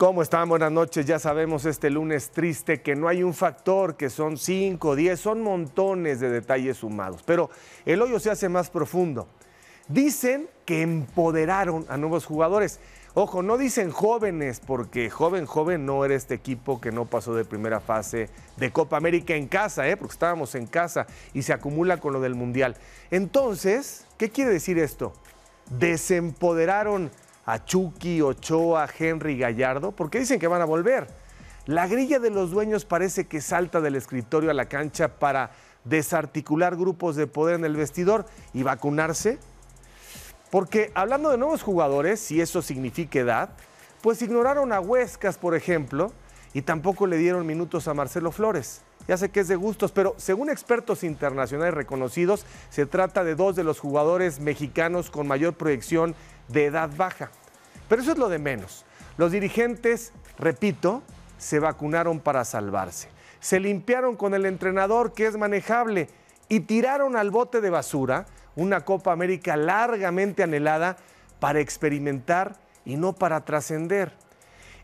¿Cómo están? Buenas noches. Ya sabemos este lunes triste que no hay un factor, que son 5, 10, son montones de detalles sumados. Pero el hoyo se hace más profundo. Dicen que empoderaron a nuevos jugadores. Ojo, no dicen jóvenes, porque joven, joven no era este equipo que no pasó de primera fase de Copa América en casa, ¿eh? porque estábamos en casa y se acumula con lo del Mundial. Entonces, ¿qué quiere decir esto? Desempoderaron a Chucky, Ochoa, Henry Gallardo, porque dicen que van a volver. La grilla de los dueños parece que salta del escritorio a la cancha para desarticular grupos de poder en el vestidor y vacunarse. Porque hablando de nuevos jugadores, si eso significa edad, pues ignoraron a Huescas, por ejemplo, y tampoco le dieron minutos a Marcelo Flores. Ya sé que es de gustos, pero según expertos internacionales reconocidos, se trata de dos de los jugadores mexicanos con mayor proyección de edad baja. Pero eso es lo de menos. Los dirigentes, repito, se vacunaron para salvarse. Se limpiaron con el entrenador que es manejable y tiraron al bote de basura una Copa América largamente anhelada para experimentar y no para trascender.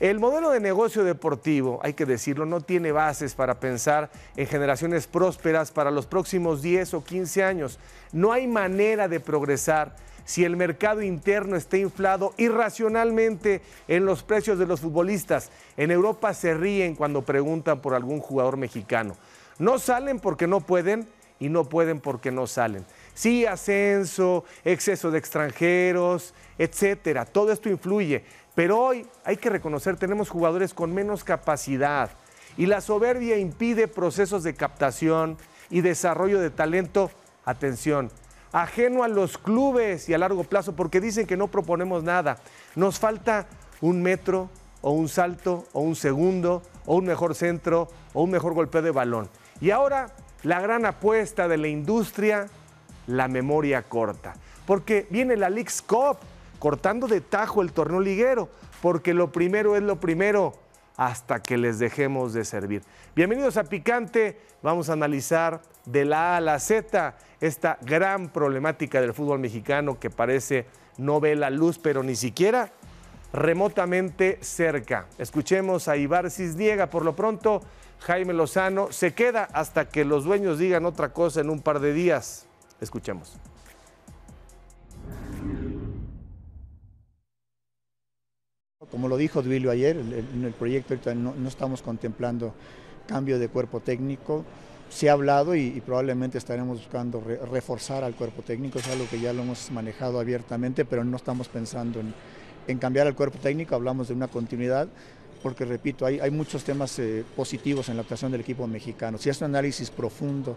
El modelo de negocio deportivo, hay que decirlo, no tiene bases para pensar en generaciones prósperas para los próximos 10 o 15 años. No hay manera de progresar si el mercado interno está inflado irracionalmente en los precios de los futbolistas. En Europa se ríen cuando preguntan por algún jugador mexicano. No salen porque no pueden y no pueden porque no salen. Sí, ascenso, exceso de extranjeros, etcétera. Todo esto influye. Pero hoy hay que reconocer, tenemos jugadores con menos capacidad y la soberbia impide procesos de captación y desarrollo de talento. Atención, ajeno a los clubes y a largo plazo, porque dicen que no proponemos nada. Nos falta un metro o un salto o un segundo o un mejor centro o un mejor golpeo de balón. Y ahora la gran apuesta de la industria, la memoria corta. Porque viene la Leagues Cup cortando de tajo el torneo liguero, porque lo primero es lo primero hasta que les dejemos de servir. Bienvenidos a Picante, vamos a analizar de la A a la Z esta gran problemática del fútbol mexicano que parece no ve la luz, pero ni siquiera remotamente cerca. Escuchemos a Ibar Cisniega. Por lo pronto, Jaime Lozano se queda hasta que los dueños digan otra cosa en un par de días. Escuchemos. Como lo dijo Duilio ayer, en el, proyecto no estamos contemplando cambio de cuerpo técnico. Se ha hablado y, probablemente estaremos buscando reforzar al cuerpo técnico, es algo que ya lo hemos manejado abiertamente, pero no estamos pensando en, cambiar al cuerpo técnico, hablamos de una continuidad, porque repito, hay, muchos temas eh, positivos en la actuación del equipo mexicano. Si es un análisis profundo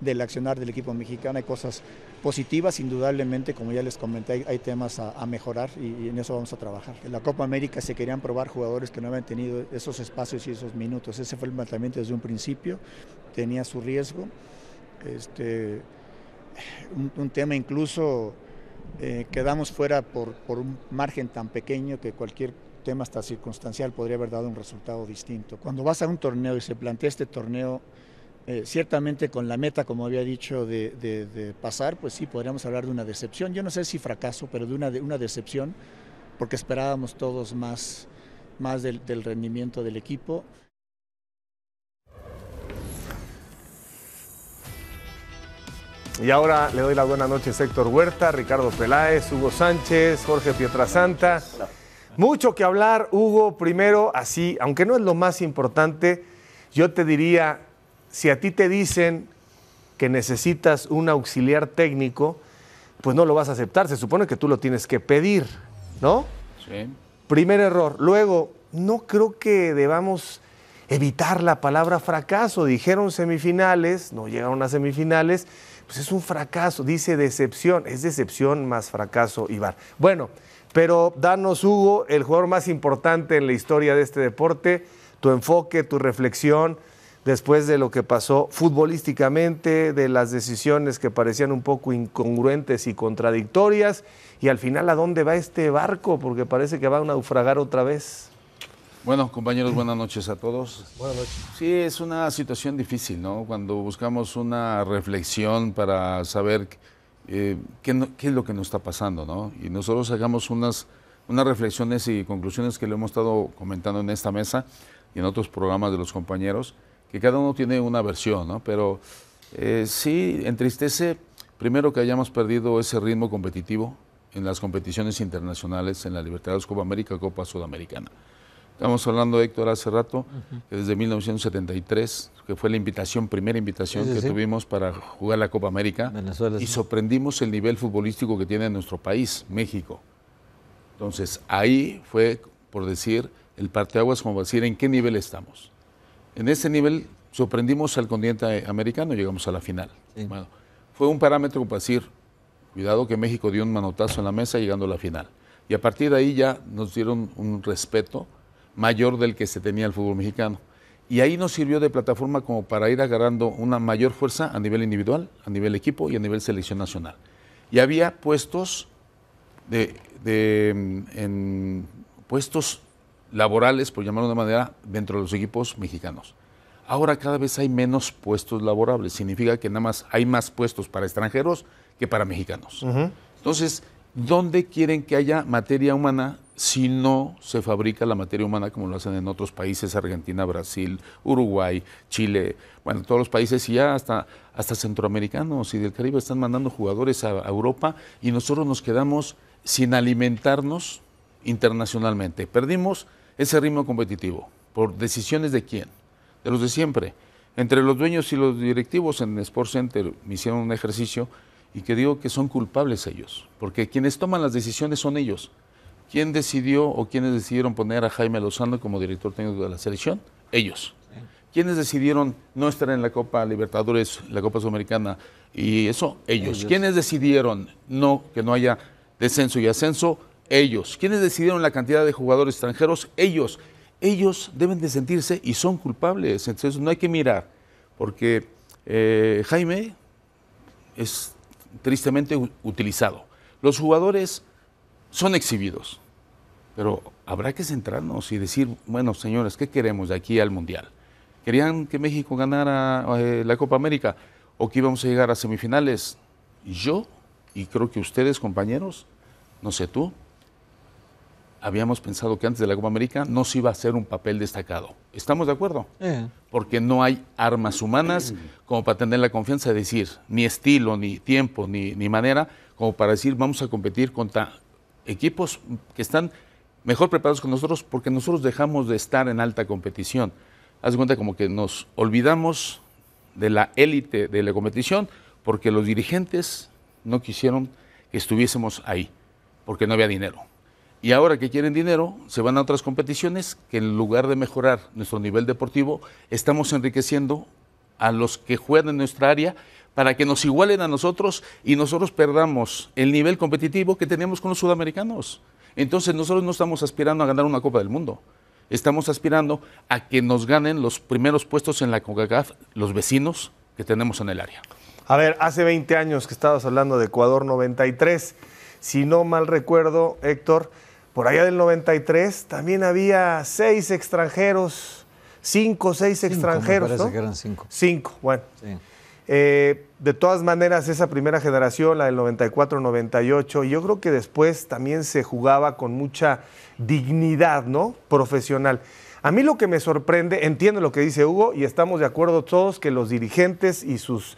del accionar del equipo mexicano. Hay cosas positivas, indudablemente, como ya les comenté, hay, temas a, mejorar y, en eso vamos a trabajar. En la Copa América se querían probar jugadores que no habían tenido esos espacios y esos minutos. Ese fue el planteamiento desde un principio, tenía su riesgo. Este, un, tema incluso, eh, quedamos fuera por, por un margen tan pequeño que cualquier tema hasta circunstancial podría haber dado un resultado distinto. Cuando vas a un torneo y se plantea este torneo eh, ciertamente con la meta, como había dicho, de, pasar, pues sí, podríamos hablar de una decepción. Yo no sé si fracaso, pero de una, de una decepción, porque esperábamos todos más, más del, del rendimiento del equipo. Y ahora le doy la buena noche a Héctor Huerta, Ricardo Peláez, Hugo Sánchez, Jorge Pietrasanta. Mucho que hablar, Hugo. Primero, así, aunque no es lo más importante, yo te diría si a ti te dicen que necesitas un auxiliar técnico, pues no lo vas a aceptar. Se supone que tú lo tienes que pedir, ¿no? Sí. Primer error. Luego, no creo que debamos evitar la palabra fracaso. Dijeron semifinales, no llegaron a semifinales, pues es un fracaso. Dice decepción, es decepción más fracaso, Ibar. Bueno, pero danos, Hugo, el jugador más importante en la historia de este deporte, tu enfoque, tu reflexión después de lo que pasó futbolísticamente, de las decisiones que parecían un poco incongruentes y contradictorias, y al final a dónde va este barco, porque parece que va a naufragar otra vez. Bueno, compañeros, buenas noches a todos. Buenas noches. Sí, es una situación difícil, ¿no? Cuando buscamos una reflexión para saber eh, qué, es lo que nos está pasando, ¿no? Y nosotros hagamos unas, unas reflexiones y conclusiones que lo hemos estado comentando en esta mesa y en otros programas de los compañeros que cada uno tiene una versión, ¿no? Pero eh, sí entristece, primero que hayamos perdido ese ritmo competitivo en las competiciones internacionales, en la Libertadores Copa América, Copa Sudamericana. Estamos hablando, Héctor, hace rato, que desde 1973, que fue la invitación, primera invitación que tuvimos para jugar la Copa América, y sorprendimos el nivel futbolístico que tiene nuestro país, México. Entonces, ahí fue, por decir, el parteaguas, como decir, en qué nivel estamos. En ese nivel sorprendimos al continente americano, llegamos a la final. fue un parámetro para decir, cuidado que México dio un manotazo en la mesa llegando a la final. Y a partir de ahí ya nos dieron un respeto mayor del que se tenía el fútbol mexicano. Y ahí nos sirvió de plataforma como para ir agarrando una mayor fuerza a nivel individual, a nivel equipo y a nivel selección nacional. Y había puestos de, de mm, en, puestos laborales, por llamarlo de una manera, dentro de los equipos mexicanos. Ahora cada vez hay menos puestos laborables, significa que nada más hay más puestos para extranjeros que para mexicanos. Entonces, ¿dónde quieren que haya materia humana si no se fabrica la materia humana como lo hacen en otros países, Argentina, Brasil, Uruguay, Chile, bueno, todos los países y ya hasta, hasta centroamericanos y del Caribe están mandando jugadores a Europa y nosotros nos quedamos sin alimentarnos internacionalmente. Perdimos ese ritmo competitivo. ¿Por decisiones de quién? De los de siempre. Entre los dueños y los directivos en Sport Center me hicieron un ejercicio y que digo que son culpables ellos, porque quienes toman las decisiones son ellos. ¿Quién decidió o quienes decidieron poner a Jaime Lozano como director técnico de la selección? Ellos. ¿Quiénes decidieron no estar en la Copa Libertadores, la Copa Sudamericana y eso? Ellos. ellos. ¿Quiénes decidieron no que no haya descenso y ascenso? ellos. ¿Quiénes decidieron la cantidad de jugadores extranjeros? Ellos. Ellos deben de sentirse y son culpables. Entonces no hay que mirar, porque eh, Jaime es tristemente utilizado. Los jugadores son exhibidos, pero habrá que centrarnos y decir, bueno, señores, ¿qué queremos de aquí al Mundial? ¿Querían que México ganara eh, la Copa América o que íbamos a llegar a semifinales? Yo, y creo que ustedes, compañeros, no sé tú, habíamos pensado que antes de la Copa América no se iba a hacer un papel destacado. ¿Estamos de acuerdo? Eh. Porque no hay armas humanas como para tener la confianza de decir, ni estilo, ni tiempo, ni, manera, como para decir vamos a competir contra equipos que están mejor preparados que nosotros porque nosotros dejamos de estar en alta competición. Haz cuenta como que nos olvidamos de la élite de la competición porque los dirigentes no quisieron que estuviésemos ahí, porque no había dinero. Y ahora que quieren dinero, se van a otras competiciones que en lugar de mejorar nuestro nivel deportivo, estamos enriqueciendo a los que juegan en nuestra área para que nos igualen a nosotros y nosotros perdamos el nivel competitivo que teníamos con los sudamericanos. Entonces nosotros no estamos aspirando a ganar una Copa del Mundo. Estamos aspirando a que nos ganen los primeros puestos en la CONCACAF, los vecinos que tenemos en el área. A ver, hace 20 años que estabas hablando de Ecuador 93. Si no mal recuerdo, Héctor, por allá del 93 también había seis extranjeros, cinco o seis extranjeros. parece que eran cinco. Cinco, bueno. Eh, de todas maneras, esa primera generación, la del 94-98, yo creo que después también se jugaba con mucha dignidad, ¿no? Profesional. A mí lo que me sorprende, entiendo lo que dice Hugo y estamos de acuerdo todos que los dirigentes y sus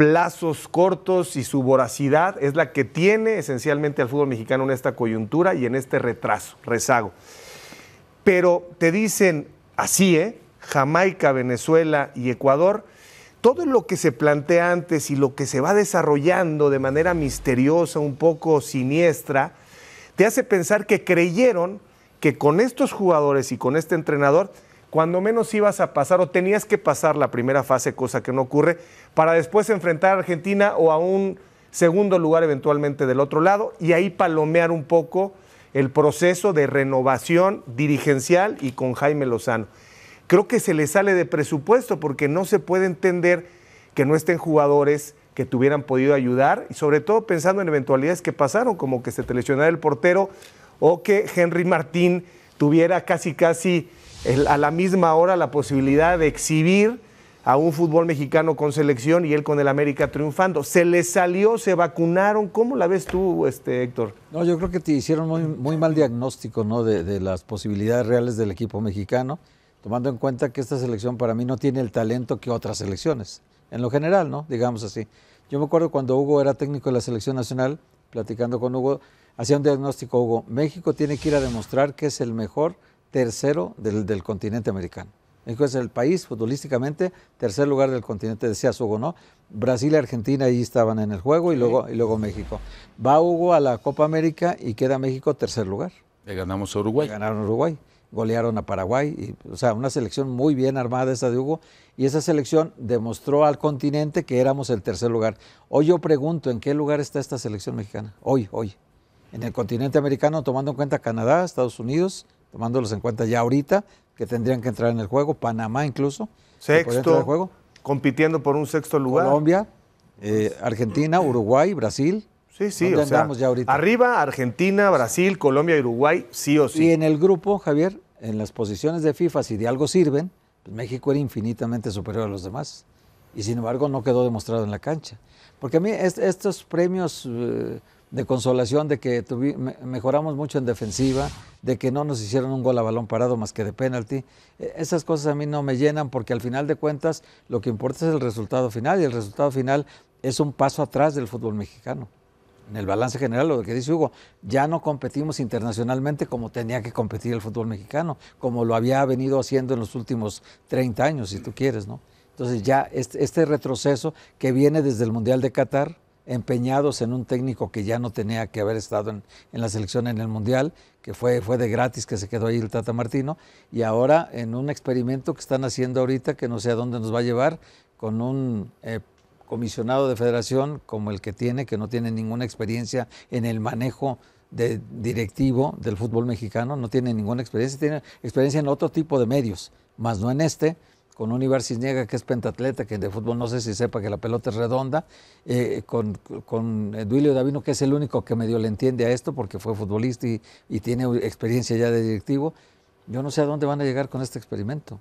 plazos cortos y su voracidad es la que tiene esencialmente al fútbol mexicano en esta coyuntura y en este retraso, rezago. Pero te dicen así, ¿eh? Jamaica, Venezuela y Ecuador, todo lo que se plantea antes y lo que se va desarrollando de manera misteriosa, un poco siniestra, te hace pensar que creyeron que con estos jugadores y con este entrenador cuando menos ibas a pasar o tenías que pasar la primera fase, cosa que no ocurre, para después enfrentar a Argentina o a un segundo lugar eventualmente del otro lado y ahí palomear un poco el proceso de renovación dirigencial y con Jaime Lozano. Creo que se le sale de presupuesto porque no se puede entender que no estén jugadores que tuvieran podido ayudar y sobre todo pensando en eventualidades que pasaron, como que se lesionara el portero o que Henry Martín tuviera casi casi a la misma hora la posibilidad de exhibir a un fútbol mexicano con selección y él con el América triunfando. Se le salió, se vacunaron. ¿Cómo la ves tú, este, Héctor? No, yo creo que te hicieron muy, mal diagnóstico ¿no? de, de las posibilidades reales del equipo mexicano, tomando en cuenta que esta selección para mí no tiene el talento que otras selecciones, en lo general, ¿no? digamos así. Yo me acuerdo cuando Hugo era técnico de la selección nacional, platicando con Hugo, hacía un diagnóstico, Hugo, México tiene que ir a demostrar que es el mejor tercero del, del continente americano. México es el país futbolísticamente, tercer lugar del continente, Decía Hugo, ¿no? Brasil y Argentina ahí estaban en el juego y luego, y luego México. Va Hugo a la Copa América y queda México tercer lugar. Le ganamos a Uruguay. ganaron a Uruguay, golearon a Paraguay. Y, o sea, una selección muy bien armada esa de Hugo. Y esa selección demostró al continente que éramos el tercer lugar. Hoy yo pregunto, ¿en qué lugar está esta selección mexicana? Hoy, hoy. En el continente americano, tomando en cuenta Canadá, Estados Unidos, tomándolos en cuenta ya ahorita, que tendrían que entrar en el juego, Panamá incluso. Sexto, compitiendo por un sexto lugar. Colombia, eh, Argentina, Uruguay, Brasil. Sí, sí, o sea, ya ahorita? Arriba, Argentina, Brasil, Colombia, Uruguay, sí o sí. Y en el grupo, Javier, en las posiciones de FIFA, si de algo sirven, pues México era infinitamente superior a los demás. Y sin embargo no quedó demostrado en la cancha. Porque a mí estos premios... Eh, de consolación de que mejoramos mucho en defensiva, de que no nos hicieron un gol a balón parado más que de penalti. E-, esas cosas a mí no me llenan porque al final de cuentas lo que importa es el resultado final y el resultado final es un paso atrás del fútbol mexicano. En el balance general, lo que dice Hugo, ya no competimos internacionalmente como tenía que competir el fútbol mexicano, como lo había venido haciendo en los últimos 30 años, si tú quieres, ¿no? Entonces ya este, este retroceso que viene desde el Mundial de Qatar, empeñados en un técnico que ya no tenía que haber estado en, la selección en el Mundial, que fue, fue de gratis que se quedó ahí el Tata Martino, y ahora en un experimento que están haciendo ahorita, que no sé a dónde nos va a llevar, con un eh, comisionado de federación como el que tiene, que no tiene ninguna experiencia en el manejo de directivo del fútbol mexicano, no tiene ninguna experiencia, tiene experiencia en otro tipo de medios, más no en este, con Universis que es pentatleta, que de fútbol no sé si sepa que la pelota es redonda, eh, con, Duilio Davino, que es el único que medio le entiende a esto porque fue futbolista y tiene experiencia ya de directivo. Yo no sé a dónde van a llegar con este experimento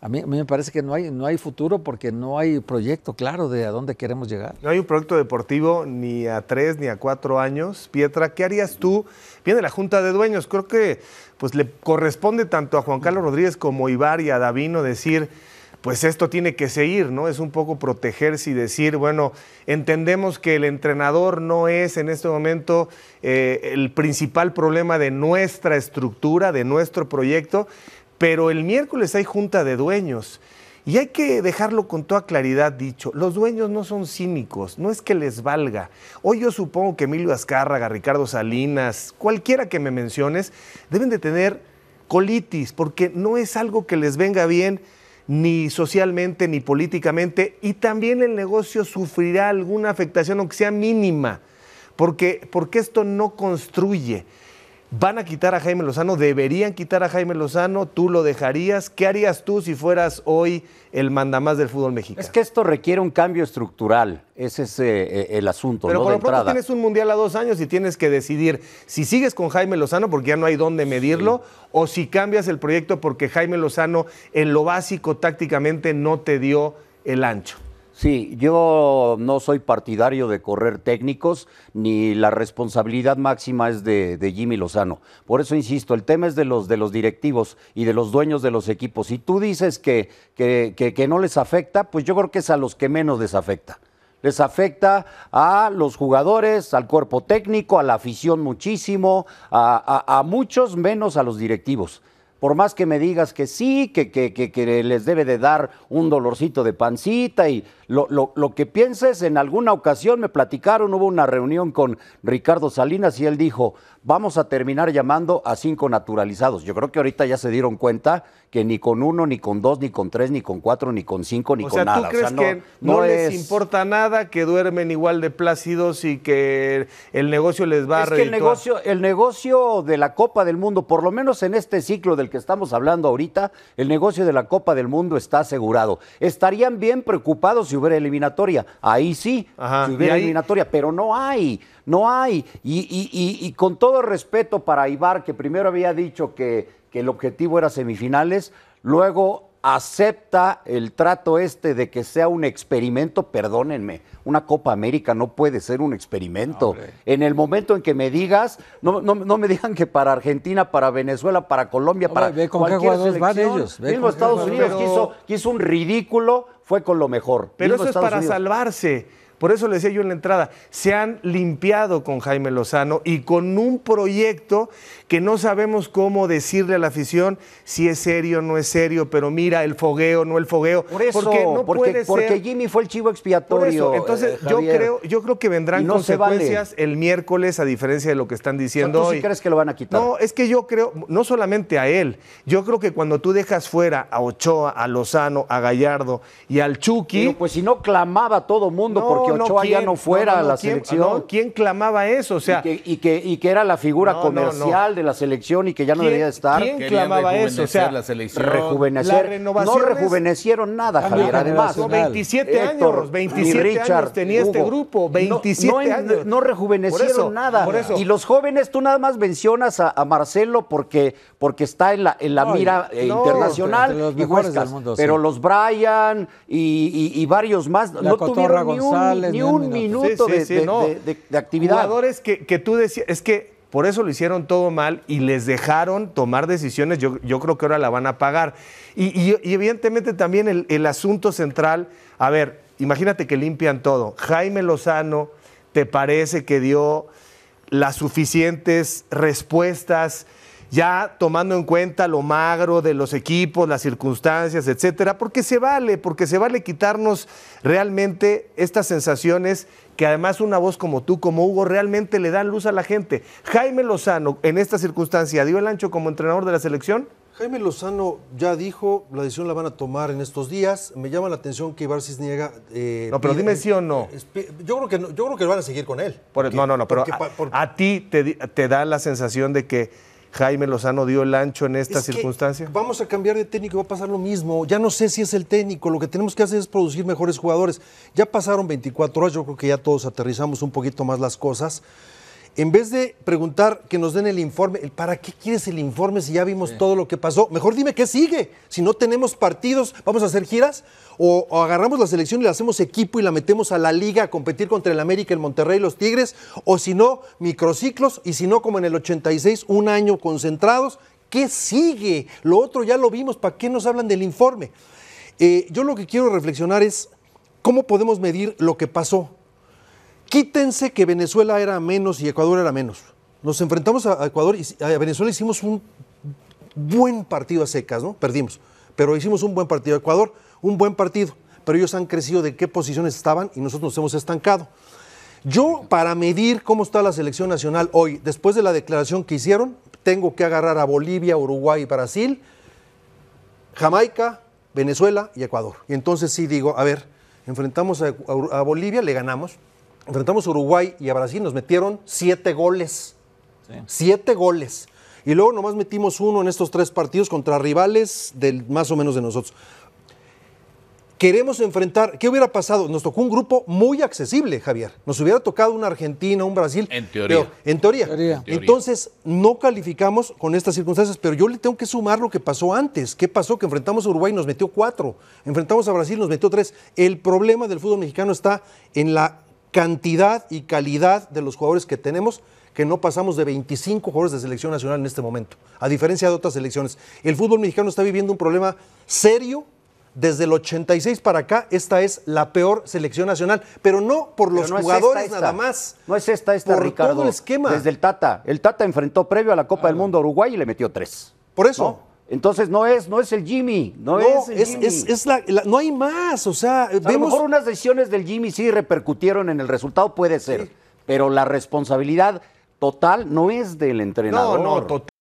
a, mí, me parece que no hay, no hay futuro porque no hay proyecto claro de a dónde queremos llegar. No hay un proyecto deportivo ni a tres ni a cuatro años. Pietra, ¿qué harías tú? Viene la Junta de Dueños. Creo que pues, le corresponde tanto a Juan Carlos mm. Rodríguez como a Ibar y a Davino decir, pues esto tiene que seguir, ¿no? Es un poco protegerse y decir, bueno, entendemos que el entrenador no es en este momento eh, el principal problema de nuestra estructura, de nuestro proyecto, pero el miércoles hay junta de dueños. Y hay que dejarlo con toda claridad dicho, los dueños no son cínicos, no es que les valga. Hoy yo supongo que Emilio Azcárraga, Ricardo Salinas, cualquiera que me menciones, deben de tener colitis, porque no es algo que les venga bien ni socialmente ni políticamente, y también el negocio sufrirá alguna afectación, aunque sea mínima, porque, porque esto no construye. ¿Van a quitar a Jaime Lozano? ¿Deberían quitar a Jaime Lozano? ¿Tú lo dejarías? ¿Qué harías tú si fueras hoy el mandamás del fútbol mexicano? Es que esto requiere un cambio estructural. Ese es eh, eh, el asunto. Pero por lo pronto tienes un mundial a dos años y tienes que decidir si sigues con Jaime Lozano porque ya no hay dónde medirlo o si cambias el proyecto porque Jaime Lozano en lo básico tácticamente no te dio el ancho. Sí, yo no soy partidario de correr técnicos, ni la responsabilidad máxima es de, Jimmy Lozano. Por eso insisto, el tema es de los, de los directivos y de los dueños de los equipos. Si tú dices que, no les afecta, pues yo creo que es a los que menos les afecta les afecta a los jugadores, al cuerpo técnico, a la afición muchísimo, a, muchos menos a los directivos por más que me digas que sí, que, que, que, les debe de dar un dolorcito de pancita y lo, lo que pienses, en alguna ocasión me platicaron, hubo una reunión con Ricardo Salinas y él dijo, vamos a terminar llamando a cinco naturalizados. Yo creo que ahorita ya se dieron cuenta que ni con uno, ni con dos, ni con tres, ni con cuatro, ni con cinco, ni con nada. o sea, no, que no, les importa nada, que duermen igual de plácidos y que el negocio les va a que el negocio, el negocio de la Copa del Mundo, por lo menos en este ciclo del que estamos hablando ahorita, el negocio de la Copa del Mundo está asegurado. Estarían bien preocupados si hubiera eliminatoria. Ahí sí, si hubiera eliminatoria, pero no hay, no hay. y con todo respeto para Ibar, que primero había dicho que, el objetivo era semifinales, luego acepta el trato este de que sea un experimento, perdónenme, una Copa América no puede ser un experimento. En el momento en que me digas, no, me digan que para Argentina, para Venezuela, para Colombia, para ve cualquier selección, van ellos. mismo Estados Unidos hizo quiso, un ridículo, fue con lo mejor. Pero eso es para salvarse. Por eso le decía yo en la entrada, se han limpiado con Jaime Lozano y con un proyecto que no sabemos cómo decirle a la afición si es serio o no es serio, pero mira, el fogueo, no el fogueo. Por eso, porque, Jimmy fue el chivo expiatorio. Eh, entonces, yo, creo, yo creo que vendrán consecuencias el miércoles, a diferencia de lo que están diciendo ¿Tú crees que lo van a quitar? No, es que yo creo, no solamente a él, yo creo que cuando tú dejas fuera a Ochoa, a Lozano, a Gallardo y al Chucky. pues si no clamaba todo mundo porque Ochoa ya no fuera a la selección. ¿Quién clamaba eso? O sea, y, que, y que, era la figura comercial de la selección y que ya no debía estar. ¿Quién clamaba eso? la selección. no rejuvenecieron nada, ah, Javier. Además, 27 años, 27 Richard, años tenía este grupo, 27 no, años. No rejuvenecieron nada. Y los jóvenes, tú nada más mencionas a, Marcelo porque, porque está en la, en la mira eh, internacional. pero los Bryan y, varios más no tuvieron ni ni un minuto de, actividad. Jugadores que, que tú decías, es que por eso lo hicieron todo mal y les dejaron tomar decisiones, yo, yo creo que ahora la van a pagar. Y, evidentemente también el, el, asunto central, a ver, imagínate que limpian todo. Jaime Lozano, ¿te parece que dio las suficientes respuestas? ya tomando en cuenta lo magro de los equipos, las circunstancias, etcétera, porque se vale, porque se vale quitarnos realmente estas sensaciones que además una voz como tú, como Hugo, realmente le dan luz a la gente. Jaime Lozano, en esta circunstancia, ¿dio el ancho como entrenador de la selección? Jaime Lozano ya dijo, la decisión la van a tomar en estos días. Me llama la atención que Ibarcis niega. Eh, no, pero dime sí o no. Eh, yo creo que yo creo que van a seguir con él. Por, no, no, no, pero a, ti te da la sensación de que Jaime Lozano dio el ancho en esta circunstancia? Vamos a cambiar de técnico va a pasar lo mismo. Ya no sé si es el técnico, lo que tenemos que hacer es producir mejores jugadores. Ya pasaron 24 horas, yo creo que ya todos aterrizamos un poquito más las cosas en vez de preguntar que nos den el informe, ¿para qué quieres el informe si ya vimos todo lo que pasó? Mejor dime qué sigue. Si no tenemos partidos, ¿vamos a hacer giras? O, agarramos la selección y la hacemos equipo y la metemos a la liga a competir contra el América, el Monterrey, los Tigres? O si no, microciclos y si no, como en el 86, un año concentrados. ¿Qué sigue? Lo otro ya lo vimos, ¿para qué nos hablan del informe? Eh, yo lo que quiero reflexionar es cómo podemos medir lo que pasó quítense que Venezuela era menos y Ecuador era menos. Nos enfrentamos a Ecuador y a Venezuela hicimos un buen partido a secas, ¿no? Perdimos, pero hicimos un buen partido. Ecuador, un buen partido, pero ellos han crecido de qué posiciones estaban y nosotros nos hemos estancado. Yo, para medir cómo está la selección nacional hoy, después de la declaración que hicieron, tengo que agarrar a Bolivia, Uruguay, y Brasil, Jamaica, Venezuela y Ecuador. Y entonces sí digo, a ver, enfrentamos a Bolivia, le ganamos, enfrentamos a Uruguay y a Brasil, nos metieron siete goles. Siete goles. Y luego nomás metimos uno en estos tres partidos contra rivales del más o menos de nosotros. Queremos enfrentar, ¿qué hubiera pasado? Nos tocó un grupo muy accesible, Javier. Nos hubiera tocado una Argentina, un Brasil. En teoría. en, teoría. Entonces, no calificamos con estas circunstancias, pero yo le tengo que sumar lo que pasó antes. ¿Qué pasó? Que enfrentamos a Uruguay y nos metió cuatro. Enfrentamos a Brasil, y nos metió tres. El problema del fútbol mexicano está en la cantidad y calidad de los jugadores que tenemos, que no pasamos de 25 jugadores de selección nacional en este momento, a diferencia de otras selecciones. El fútbol mexicano está viviendo un problema serio. Desde el 86 para acá, esta es la peor selección nacional, pero no por los jugadores nada más. No es esta, esta, por Ricardo. Todo el esquema. Desde el Tata. El Tata enfrentó previo a la Copa del Mundo Uruguay y le metió tres. Por eso. Entonces no es, no es el Jimmy, no, es, el es, Jimmy. es, la, no hay más, o sea, vemos... a lo mejor unas decisiones del Jimmy sí repercutieron en el resultado, puede ser, pero la responsabilidad total no es del entrenador. No, no,